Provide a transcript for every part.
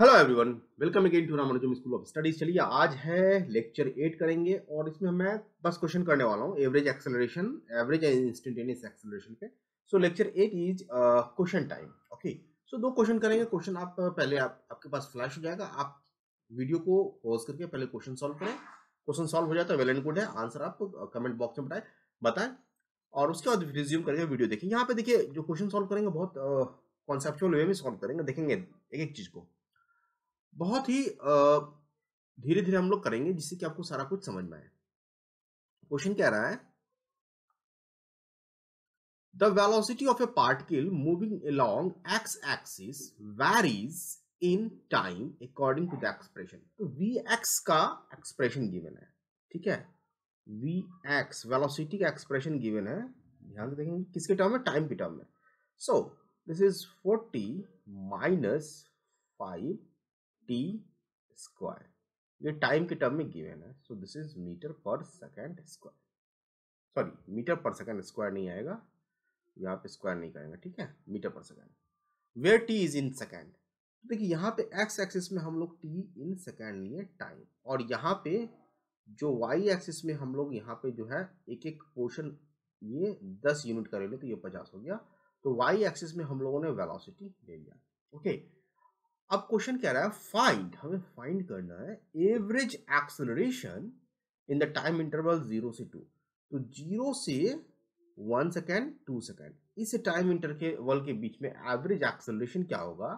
Hello everyone welcome again to Ramanujam school of studies चलिए आज है लेक्चर एट करेंगे और इसमें मैं बस क्वेश्चन करने वाला हूँ average acceleration average and instantaneous acceleration पे so lecture eight is question time okay so दो क्वेश्चन करेंगे क्वेश्चन आप uh, पहले आप, आपके पास फ्लैश हो जाएगा आप वीडियो को पॉज करके पहले क्वेश्चन सॉल्व करें क्वेश्चन सॉल्व हो जाता तो है वेल एंड गुड है आंसर आपको कमेंट बॉक्स में बताए बताएं और उसके बाद रिज्यूम करके वीडियो देखें यहाँ पे देखिए जो क्वेश्चन सॉल्व करेंगे बहुत कॉन्सेप्चुअल uh, वे में सॉल्व करेंगे देखेंगे एक एक चीज़ को बहुत ही धीरे धीरे हम लोग करेंगे जिससे कि आपको सारा कुछ समझ में आए क्वेश्चन क्या रहा है the velocity of a particle moving along X axis varies in time according to the expression V तो एक्स का एक्सप्रेशन गिवन है ठीक है वी एक्स वेलोसिटी का एक्सप्रेशन गिवन है ध्यान से देखेंगे किसके टर्म में टाइम के टर्म में so this is forty minus five T square ये टाइम के टर्म में गिवेन है सो दिस इज मीटर पर सेकेंड स्क्वायर सॉरी मीटर पर सेकेंड स्क्वायर नहीं आएगा यहाँ पे स्क्वायर नहीं करेंगे ठीक है मीटर पर second where T is in second देखिए यहाँ पे एक्स एक्सिस में हम लोग टी इन सेकेंड लिए टाइम और यहाँ पे जो वाई एक्सिस में हम लोग यहाँ पे जो है एक एक पोर्शन ये दस यूनिट करेंगे तो ये पचास हो गया तो वाई एक्सिस में हम लोगों ने वेलोसिटी ले लिया ओके okay. अब क्वेश्चन क्या रहा है फाइंड हमें फाइंड करना है average acceleration in the time interval zero से टू तो जीरो से वन सेकेंड टू सेकेंड इस टाइम इंटरवल के बीच में एवरेज एक्सलरेशन क्या होगा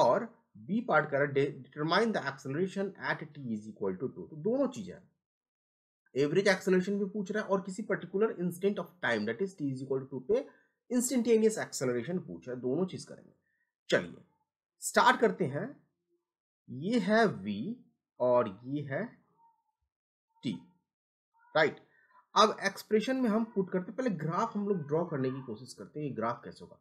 और बी पार्ट कर determine the acceleration at T is equal to two तो दोनों चीजें एवरेज एक्सलरेशन भी पूछ रहा है और किसी particular instant of time that is T is equal to two पे इंस्टेंटेनियस एक्सलरेशन पूछ रहा है दोनों चीज करेंगे चलिए स्टार्ट करते हैं ये है v और ये है t राइट अब एक्सप्रेशन में हम पुट करते पहले ग्राफ हम लोग ड्रॉ करने की कोशिश करते हैं ग्राफ कैसे होगा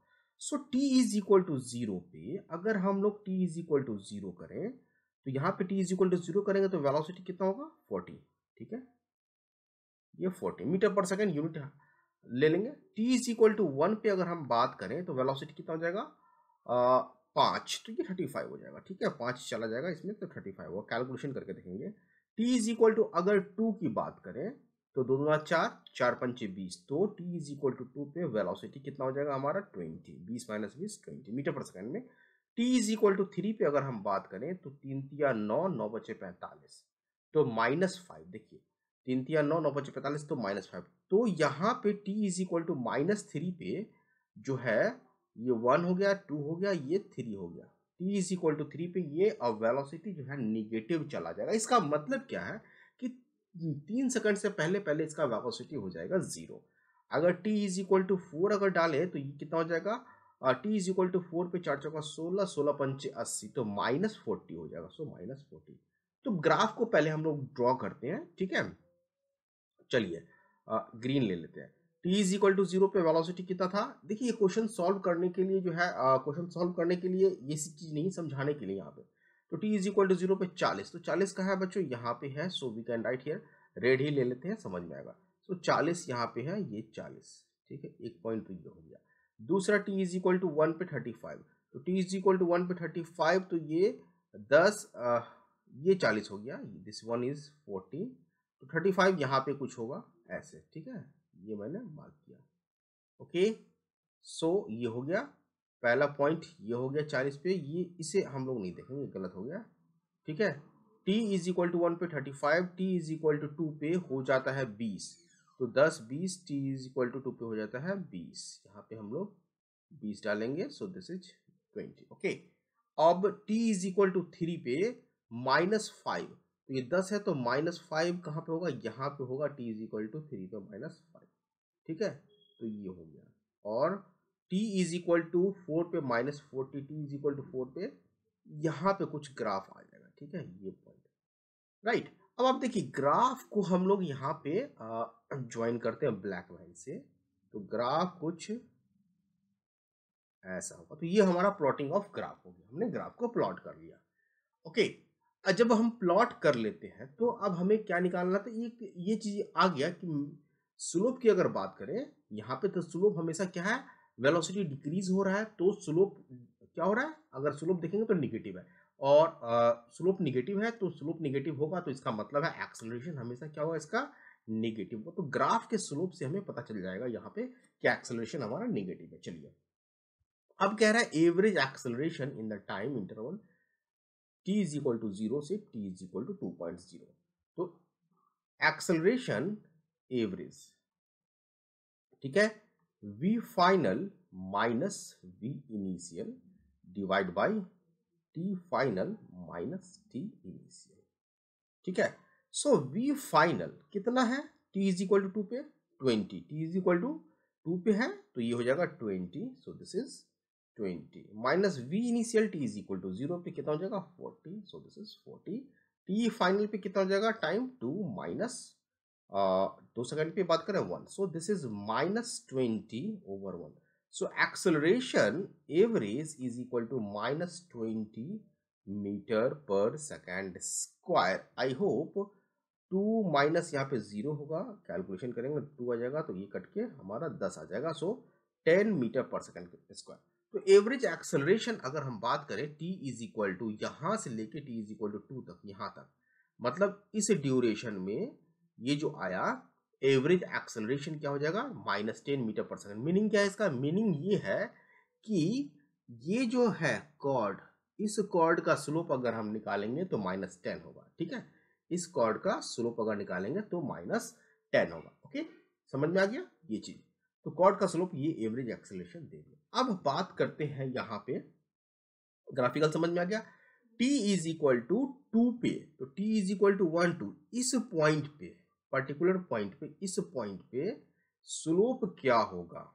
so t is equal to zero पे अगर हम लोग t is equal to zero करें तो यहाँ पे t is equal to zero करेंगे तो वेलोसिटी कितना होगा फोर्टी ठीक है ये फोर्टी मीटर पर सेकेंड यूनिट ले लेंगे T is equal to one पे अगर हम बात करें तो वेलोसिटी कितना हो जाएगा पाँच तो ये थर्टी फाइव हो जाएगा ठीक है पाँच चला जाएगा इसमें तो थर्टी फाइव होगा कैलकुलेशन करके देखेंगे टी इज इक्वल टू अगर टू की बात करें तो दो दो चार चार पंचे बीस तो T is equal to two पे वेलोसिटी कितना हो जाएगा हमारा ट्वेंटी बीस माइनस बीस ट्वेंटी मीटर पर सेकेंड में T is equal to three पे अगर हम बात करें तो तीन तिया नौ नौ बचे पैंतालीस तो माइनस फाइव देखिए तीन तिया नौ नौ बचे पैंतालीस तो माइनस फाइव तो यहाँ पे T is equal to minus three पे जो है ये वन हो गया टू हो गया ये थ्री हो गया T is equal to three पे ये अब वेलोसिटी जो है निगेटिव चला जाएगा इसका मतलब क्या है कि तीन सेकंड से पहले पहले इसका वेलोसिटी हो जाएगा ज़ीरो अगर T is equal to four अगर डाले तो ये कितना हो जाएगा T is equal to four पे चार चौका सोलह सोलह पंचे अस्सी तो माइनस फोर्टी हो जाएगा सो माइनस फोर्टी तो ग्राफ को पहले हम लोग ड्रॉ करते हैं ठीक है चलिए ग्रीन ले लेते हैं t is equal to zero पे वेलोसिटी कितना था देखिए ये क्वेश्चन सॉल्व करने के लिए जो है क्वेश्चन सॉल्व करने के लिए ये सी चीज़ नहीं समझाने के लिए यहाँ पे तो T is equal to zero पे चालीस तो चालीस का है बच्चों यहाँ पे है so we can write here red ही ले लेते हैं समझ में आएगा सो तो चालीस यहाँ पे है ये चालीस ठीक है एक पॉइंट तो ये हो गया दूसरा t is equal to one पे थर्टी फाइव तो T is equal to one पे थर्टी फाइव तो ये दस ये चालीस हो गया दिस वन इज फोर्टीन तो थर्टी फाइव यहाँ पे कुछ होगा ऐसे ठीक है ये मैंने मार्क किया ओके सो ये हो गया पहला पॉइंट ये हो गया चालीस पे ये इसे हम लोग नहीं देखेंगे गलत हो गया ठीक है t is equal to one पे thirty five t is equal to two पे हो जाता है बीस तो दस बीस t is equal to two पे हो जाता है बीस यहाँ पे हम लोग बीस डालेंगे so this is twenty okay अब t is equal to three पे माइनस फाइव तो ये दस है तो माइनस फाइव कहाँ पे होगा यहाँ पे होगा t is equal to three पे माइनस फाइव ठीक है तो ये हो गया और t is equal to four पे minus forty t is equal to four पे यहाँ पे कुछ ग्राफ आ जाएगा ठीक है ये पॉइंट राइट अब आप देखिए ग्राफ को हम लोग यहाँ पे ज्वाइन करते हैं ब्लैक लाइन से तो ग्राफ कुछ ऐसा होगा तो ये हमारा प्लॉटिंग ऑफ ग्राफ हो गया हमने ग्राफ को प्लॉट कर लिया ओके जब हम प्लॉट कर लेते हैं तो अब हमें क्या निकालना था ये ये चीज आ गया कि स्लोप की अगर बात करें यहाँ पे तो स्लोप हमेशा क्या है वेलोसिटी डिक्रीज हो रहा है तो स्लोप क्या हो रहा है अगर स्लोप देखेंगे तो निगेटिव है और स्लोप निगेटिव है तो स्लोप निगेटिव होगा तो इसका मतलब है एक्सेलरेशन हमेशा क्या होगा इसका निगेटिव होगा तो ग्राफ के स्लोप से हमें पता चल जाएगा यहाँ पे कि एक्सलेशन हमारा निगेटिव है चलिए अब कह रहा है average acceleration in the time interval t is equal to zero से t is equal to two point zero तो एक्सेलरेशन एवरेज ठीक है v final minus v initial divide by t final minus t initial ठीक है so v final कितना है t is equal to two पे twenty t is equal to two पे है तो ये हो जाएगा twenty so this is twenty minus v initial t is equal to zero पे कितना हो जाएगा forty so this is forty t final पे कितना हो जाएगा टाइम टू माइनस दो सेकंड पे बात करें one so this is minus twenty over one so acceleration average is equal to minus twenty metre पर second square I hope two minus यहाँ पे जीरो होगा कैलकुलेशन करेंगे टू आ जाएगा तो ये कट के हमारा दस आ जाएगा सो टेन मीटर पर सेकेंड स्क्वायर तो एवरेज एक्सलरेशन अगर हम बात करें टी इज इक्वल टू यहाँ से लेके t is equal to two तक यहाँ तक मतलब इस ड्यूरेशन में ये जो आया एवरेज एक्सेलरेशन क्या हो जाएगा माइनस टेन मीटर पर सेकेंड मीनिंग क्या है इसका मीनिंग ये है कि ये जो है कॉर्ड इस कॉर्ड का स्लोप अगर हम निकालेंगे तो माइनस टेन होगा ठीक है इस कॉर्ड का स्लोप अगर निकालेंगे तो माइनस टेन होगा ओके समझ में आ गया ये चीज तो कॉर्ड का स्लोप ये एवरेज एक्सेलरेशन दे दिया अब बात करते हैं यहां पे ग्राफिकल समझ में आ गया T is equal to two पे तो T is equal to one two इस पॉइंट पे पर्टिकुलर पॉइंट पे इस पॉइंट पे स्लोप क्या होगा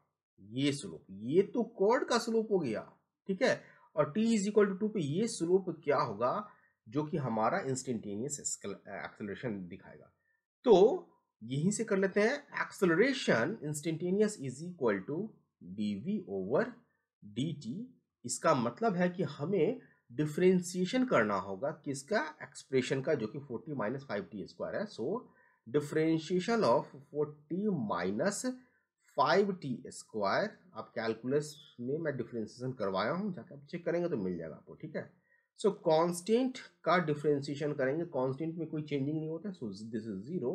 ये स्लोप ये तो कॉर्ड का स्लोप हो गया ठीक है और t is equal to two पे ये स्लोप क्या होगा जो कि हमारा इंस्टेंटेनियस एक्सेलरेशन दिखाएगा तो यहीं से कर लेते हैं acceleration instantaneous is equal to d v over d t इसका मतलब है कि हमें डिफ्रेंसिएशन करना होगा किसका एक्सप्रेशन का जो कि 40 माइनस फाइव टी स्क्वायर है सो so, डिफ्रेंशिएशन ऑफ वो t minus five T square आप कैलकुलस में मैं डिफ्रेंशिएशन करवाया हूँ जाकर आप चेक करेंगे तो मिल जाएगा आपको ठीक है सो so, कांस्टेंट का डिफ्रेंशिएशन करेंगे कांस्टेंट में कोई चेंजिंग नहीं होता so this is zero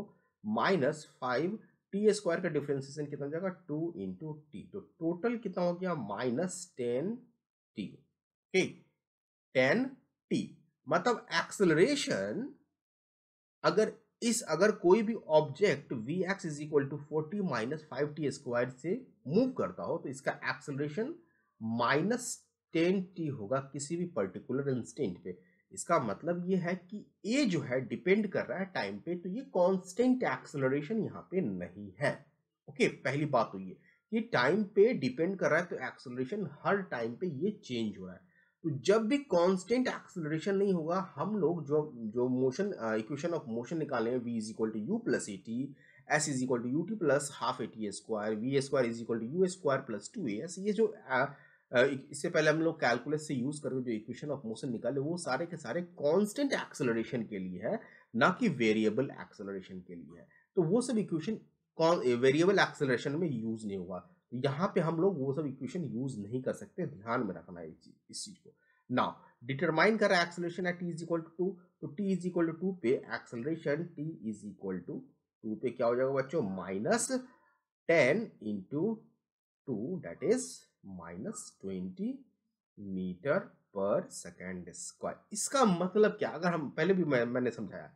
minus five T square का डिफ्रेंशिएशन कितना हो जाएगा टू इंटू टी तो टोटल कितना हो गया माइनस टेन टी ठीक टेन टी मतलब एक्सलरेशन अगर इस अगर कोई भी object v x is equal to forty minus five T square से मूव करता हो तो इसका एक्सलरेशन माइनस टेन टी होगा किसी भी पर्टिकुलर इंस्टेंट पे इसका मतलब ये है कि ए जो है डिपेंड कर रहा है टाइम पे तो ये कांस्टेंट एक्सलरेशन यहाँ पे नहीं है ओके okay, पहली बात तो ये कि टाइम पे डिपेंड कर रहा है तो एक्सलरेशन हर टाइम पे ये चेंज हो रहा है तो जब भी कांस्टेंट एक्सलरेशन नहीं होगा हम लोग जो जो मोशन इक्वेशन ऑफ मोशन हैं v is equal to u plus a t s is equal to u t plus half a t square v square is equal to u square plus two a s ये जो uh, uh, इससे पहले हम लोग calculus से use करके जो equation of motion निकाले वो सारे के सारे कॉन्स्टेंट एक्सलरेशन के लिए है ना कि वेरिएबल एक्सलरेशन के लिए है तो वो सब इक्वेशन वेरिएबल एक्सलरेशन में यूज नहीं हुआ तो यहाँ पे हम लोग वो सब इक्वेशन यूज नहीं कर सकते ध्यान में रखना है इस चीज को नाउ डिटरमाइन कर acceleration at T is equal to two तो T is equal to two पे acceleration t is equal to two पे क्या हो जाएगा बच्चों minus ten into two that is minus twenty metre पर सेकेंड स्क्वायर इसका मतलब क्या अगर हम पहले भी मैं, मैंने समझाया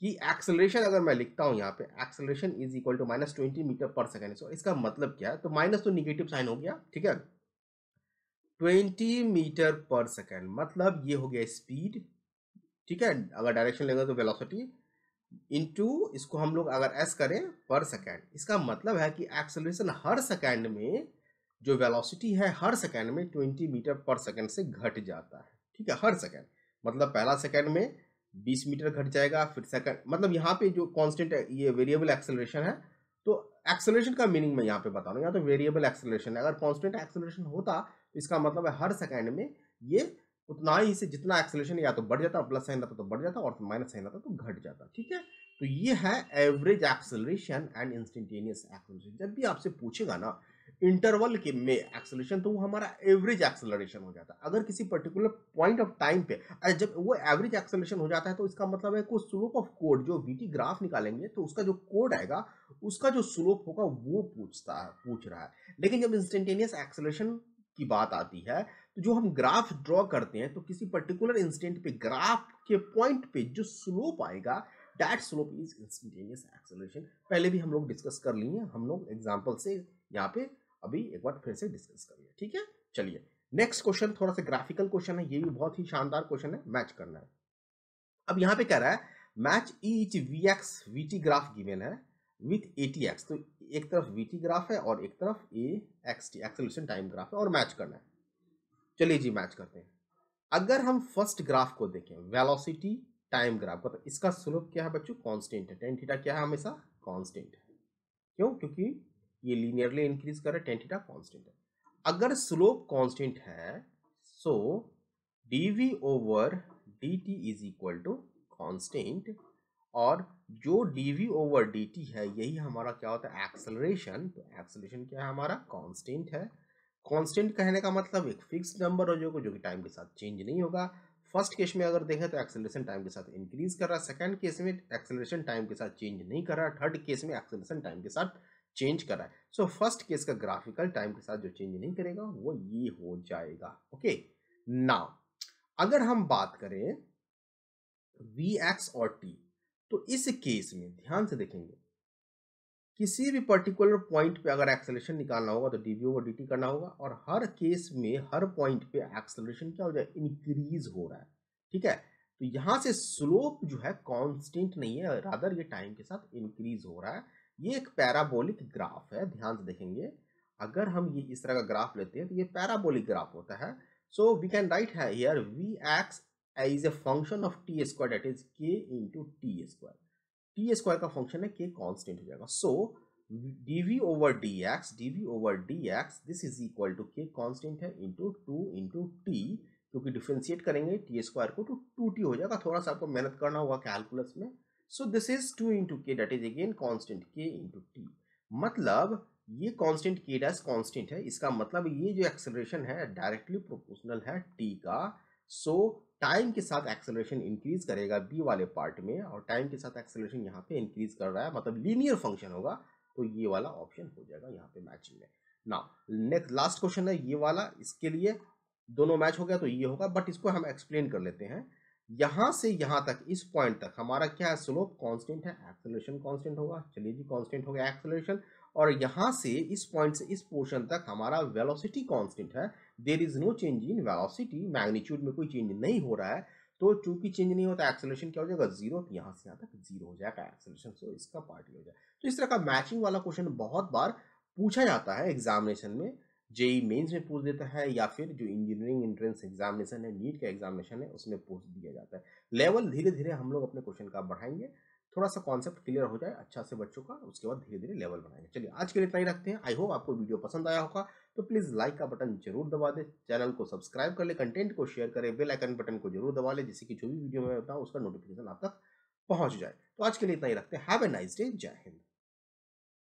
कि एक्सेलरेशन अगर मैं लिखता हूँ यहाँ पे acceleration is equal to minus twenty metre पर सेकेंड सो इसका मतलब क्या है तो माइनस तो निगेटिव साइन हो गया ठीक है ट्वेंटी मीटर पर सेकेंड मतलब ये हो गया स्पीड ठीक है अगर डायरेक्शन लेंगे तो वेलोसिटी इनटू इसको हम लोग अगर एस करें पर सेकेंड इसका मतलब है कि एक्सेलरेशन हर सेकेंड में जो वेलोसिटी है हर सेकेंड में ट्वेंटी मीटर पर सेकेंड से घट जाता है ठीक है हर सेकेंड मतलब पहला सेकेंड में बीस मीटर घट जाएगा फिर सेकंड मतलब यहाँ पे जो कांस्टेंट ये वेरिएबल एक्सेलरेशन है तो एक्सेलरेशन का मीनिंग मैं यहाँ पे बता रहा हूँ यहाँ तो वेरिएबल एक्सेलरेशन है अगर कांस्टेंट एक्सेलरेशन होता तो इसका मतलब है हर सेकंड में ये उतना ही से जितना एक्सेलरेशन या तो बढ़ जाता प्लस साइन रहता तो बढ़ जाता और माइनस साइन रहता तो घट जाता ठीक है तो ये है average acceleration and instantaneous acceleration जब भी आपसे पूछेगा ना इंटरवल के में एक्सलेशन तो वो हमारा एवरेज एक्सलेशन हो जाता है अगर किसी पर्टिकुलर पॉइंट ऑफ टाइम पे जब वो एवरेज एक्सलेशन हो जाता है तो इसका मतलब है कोई स्लोप ऑफ कोड जो वीटी ग्राफ निकालेंगे तो उसका जो कोड आएगा उसका जो स्लोप होगा वो पूछता है पूछ रहा है लेकिन जब इंस्टेंटेनियस एक्सलेशन की बात आती है तो जो हम ग्राफ ड्रॉ करते हैं तो किसी पर्टिकुलर इंस्टेंट पे ग्राफ के पॉइंट पे जो स्लोप आएगा that slope is instantaneous acceleration पहले भी हम लोग डिस्कस कर लिए हम लोग एग्जाम्पल से यहाँ पे अभी एक बार फिर से डिस्कस करेंगे ठीक है चलिए नेक्स्ट क्वेश्चन थोड़ा सा ग्राफिकल क्वेश्चन है ये भी बहुत ही शानदार क्वेश्चन है मैच करना है अब यहाँ पे कह रहा है match each v x v t graph given है विथ ए टी एक्स तो एक तरफ वी टी ग्राफ है और एक तरफ a x t acceleration time graph है और मैच करना है चलिए जी मैच करते हैं अगर हम फर्स्ट ग्राफ को देखें वेलोसिटी टाइम ग्राफ का तो इसका स्लोप क्या है बच्चों कांस्टेंट है टेन थीटा क्या है हमेशा कांस्टेंट है क्यों क्योंकि ये लीनियरली इंक्रीज कर रहा है टेन कॉन्स्टेंट है अगर स्लोप कॉन्स्टेंट है so d v over d t is equal to constant और जो d v over d t है यही हमारा क्या होता है एक्सलरेशन तो एक्सलरेशन क्या है हमारा कॉन्स्टेंट है कॉन्स्टेंट कहने का मतलब एक फिक्स नंबर हो जाएगा जो कि टाइम के साथ चेंज नहीं होगा फर्स्ट केस में अगर देखें तो एक्सेलरेशन टाइम के साथ इंक्रीज कर रहा है सेकेंड केस में एक्सेलरेशन टाइम के साथ चेंज नहीं कर रहा थर्ड केस में एक्सेलरेशन टाइम के साथ चेंज कर रहा है सो फर्स्ट केस का ग्राफिकल टाइम के साथ जो चेंज नहीं करेगा वो ये हो जाएगा ओके ना अगर हम बात करें वी एक्स और टी तो इस केस में ध्यान से देखेंगे किसी भी पर्टिकुलर पॉइंट पे अगर एक्सलेशन निकालना होगा तो डीवी ओवर डीटी करना होगा और हर केस में हर पॉइंट पे एक्सलेशन क्या हो जाए इंक्रीज हो रहा है ठीक है तो यहां से स्लोप जो है कांस्टेंट नहीं है रादर ये टाइम के साथ इंक्रीज हो रहा है ये एक पैराबोलिक ग्राफ है ध्यान से देखेंगे अगर हम ये इस तरह का ग्राफ लेते हैं तो ये पैराबोलिक ग्राफ होता है सो वी कैन राइट है here v x is a function of t square that is k into t square t square का फंक्शन है के कॉन्स्टेंट हो जाएगा so d v over d x d v over d x this is equal to k constant है into two into t क्योंकि differentiate करेंगे t square को तो to T हो जाएगा थोड़ा सा आपको मेहनत करना होगा कैलकुलस में so this is two into k that is again constant k into t मतलब ये कॉन्स्टेंट के डैस कॉन्स्टेंट है इसका मतलब ये जो एक्सेलरेशन है डायरेक्टली प्रोपोर्शनल है टी का सो टाइम के साथ एक्सेलरेशन इंक्रीज करेगा बी वाले पार्ट में और टाइम के साथ एक्सेलरेशन यहाँ पे इंक्रीज कर रहा है मतलब लीनियर फंक्शन होगा तो ये वाला ऑप्शन हो जाएगा यहाँ पे मैचिंग में ना नेक्स्ट लास्ट क्वेश्चन है ये वाला इसके लिए दोनों मैच हो गया तो ये होगा बट इसको हम एक्सप्लेन कर लेते हैं यहां से यहां तक इस पॉइंट तक हमारा क्या है स्लोप कांस्टेंट है एक्सेलरेशन कांस्टेंट होगा चलिए जी कांस्टेंट हो गया एक्सेलरेशन और यहां से इस पॉइंट से इस पोर्शन तक हमारा वेलोसिटी कांस्टेंट है there is no change in velocity magnitude में कोई चेंज नहीं हो रहा है तो चूंकि चेंज नहीं होता एक्सेलेशन क्या हो जाएगा जीरो तो यहाँ से यहाँ तक जीरो हो जाएगा एक्सेलेशन सो इसका पार्ट हो जाए तो इस तरह का मैचिंग वाला क्वेश्चन बहुत बार पूछा जाता है एग्जामिनेशन में जेई मेंस में पूछ देता है या फिर जो इंजीनियरिंग एंट्रेंस एग्जामिनेशन है नीट का एग्जामिनेशन है उसमें पूछ दिया जाता है लेवल धीरे धीरे हम लोग अपने क्वेश्चन का बढ़ाएंगे थोड़ा सा कॉन्सेप्ट क्लियर हो जाए अच्छा से बच्चों का उसके बाद धीरे धीरे लेवल बनाएंगे चलिए आज के लिए इतना ही रखते हैं आई होप आपको वीडियो पसंद आया होगा तो प्लीज़ लाइक का बटन जरूर दबा दें चैनल को सब्सक्राइब कर ले कंटेंट को शेयर करें बेल आइकन बटन को जरूर दबा लें जिससे कि जो भी वीडियो मैं है उसका नोटिफिकेशन आप तक पहुँच जाए तो आज के लिए इतना ही रखते हैं हैव ए नाइस डे जय हिंद